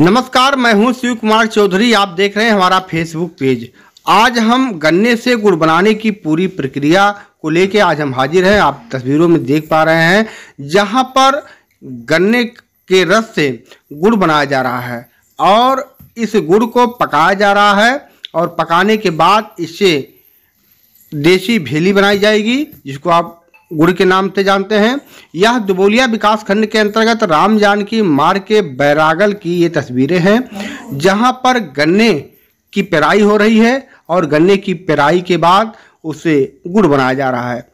नमस्कार मैं हूं शिव कुमार चौधरी आप देख रहे हैं हमारा फेसबुक पेज आज हम गन्ने से गुड़ बनाने की पूरी प्रक्रिया को लेके आज हम हाजिर हैं आप तस्वीरों में देख पा रहे हैं जहां पर गन्ने के रस से गुड़ बनाया जा रहा है और इस गुड़ को पकाया जा रहा है और पकाने के बाद इससे देसी भेली बनाई जाएगी जिसको आप गुड़ के नाम से जानते हैं यह दुबोलिया विकास खंड के अंतर्गत राम जानकी मार्ग के बैरागल की ये तस्वीरें हैं जहां पर गन्ने की पेराई हो रही है और गन्ने की पेराई के बाद उसे गुड़ बनाया जा रहा है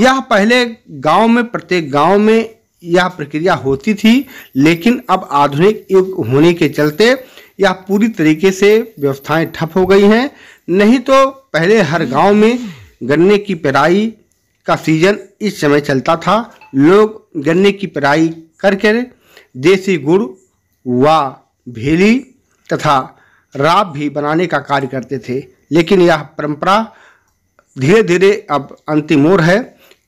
यह पहले गांव में प्रत्येक गांव में यह प्रक्रिया होती थी लेकिन अब आधुनिक युग होने के चलते यह पूरी तरीके से व्यवस्थाएं ठप हो गई हैं नहीं तो पहले हर गांव में गन्ने की पेराई का सीजन इस समय चलता था लोग गन्ने की पराई करके देसी गुड़ व भेली तथा राब भी बनाने का कार्य करते थे लेकिन यह परंपरा धीरे धीरे अब अंतिम ओर है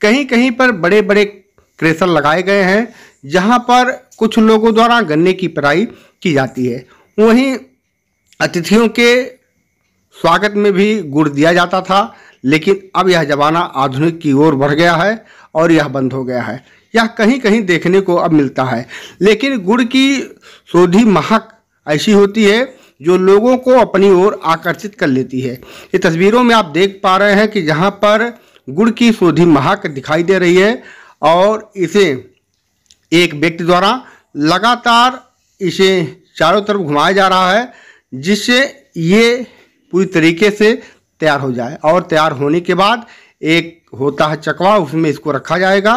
कहीं कहीं पर बड़े बड़े क्रेशर लगाए गए हैं जहां पर कुछ लोगों द्वारा गन्ने की पराई की जाती है वहीं अतिथियों के स्वागत में भी गुड़ दिया जाता था लेकिन अब यह जमाना आधुनिक की ओर बढ़ गया है और यह बंद हो गया है यह कहीं कहीं देखने को अब मिलता है लेकिन गुड़ की शोधी महक ऐसी होती है जो लोगों को अपनी ओर आकर्षित कर लेती है ये तस्वीरों में आप देख पा रहे हैं कि जहाँ पर गुड़ की शोधी महक दिखाई दे रही है और इसे एक व्यक्ति द्वारा लगातार इसे चारों तरफ घुमाया जा रहा है जिससे ये पूरी तरीके से तैयार हो जाए और तैयार होने के बाद एक होता है चकवा उसमें इसको रखा जाएगा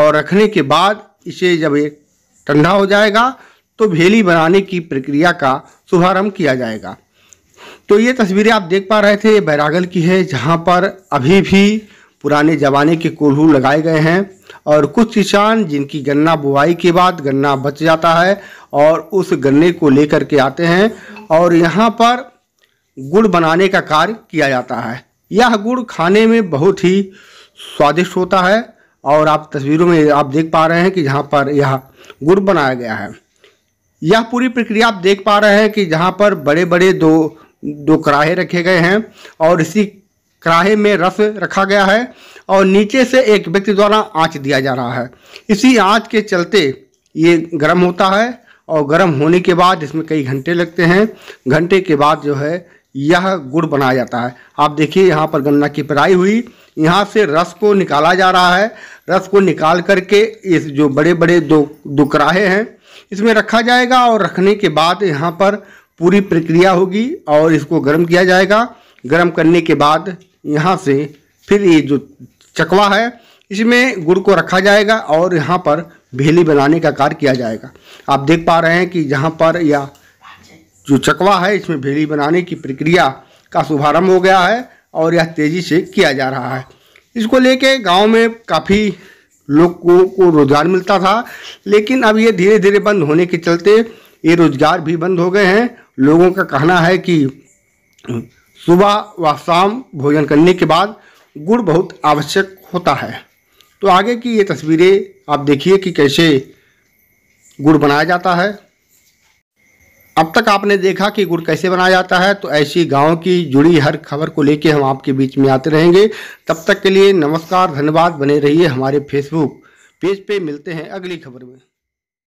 और रखने के बाद इसे जब ये ठंडा हो जाएगा तो भेली बनाने की प्रक्रिया का शुभारम्भ किया जाएगा तो ये तस्वीरें आप देख पा रहे थे ये बैरागल की है जहाँ पर अभी भी पुराने जमाने के कोल्हू लगाए गए हैं और कुछ किसान जिनकी गन्ना बुआई के बाद गन्ना बच जाता है और उस गन्ने को लेकर के आते हैं और यहाँ पर गुड़ बनाने का कार्य किया जाता है यह गुड़ खाने में बहुत ही स्वादिष्ट होता है और आप तस्वीरों में आप देख पा रहे हैं कि जहाँ पर यह गुड़ बनाया गया है यह पूरी प्रक्रिया आप देख पा रहे हैं कि जहाँ पर बड़े बड़े दो दो कड़ाहे रखे गए हैं और इसी कड़ाहे में रस रखा गया है और नीचे से एक व्यक्ति द्वारा आँच दिया जा रहा है इसी आँच के चलते ये गर्म होता है और गर्म होने के बाद इसमें कई घंटे लगते हैं घंटे के बाद जो है यह गुड़ बनाया जाता है आप देखिए यहाँ पर गन्ना की पिराई हुई यहाँ से रस को निकाला जा रहा है रस को निकाल करके इस जो बड़े बड़े दो दो हैं इसमें रखा जाएगा और रखने के बाद यहाँ पर पूरी प्रक्रिया होगी और इसको गर्म किया जाएगा गर्म करने के बाद यहाँ से फिर ये जो चकवा है इसमें गुड़ को रखा जाएगा और यहाँ पर भेली बनाने का कार्य किया जाएगा आप देख पा रहे हैं कि जहाँ पर या जो चकवा है इसमें भेड़ी बनाने की प्रक्रिया का शुभारम्भ हो गया है और यह तेज़ी से किया जा रहा है इसको लेके गांव में काफ़ी लोगों को रोज़गार मिलता था लेकिन अब ये धीरे धीरे बंद होने के चलते ये रोज़गार भी बंद हो गए हैं लोगों का कहना है कि सुबह व शाम भोजन करने के बाद गुड़ बहुत आवश्यक होता है तो आगे की ये तस्वीरें आप देखिए कि कैसे गुड़ बनाया जाता है अब तक आपने देखा कि गुड़ कैसे बनाया जाता है तो ऐसी गांव की जुड़ी हर खबर को लेके हम आपके बीच में आते रहेंगे तब तक के लिए नमस्कार धन्यवाद बने रहिए हमारे फेसबुक पेज पे मिलते हैं अगली खबर में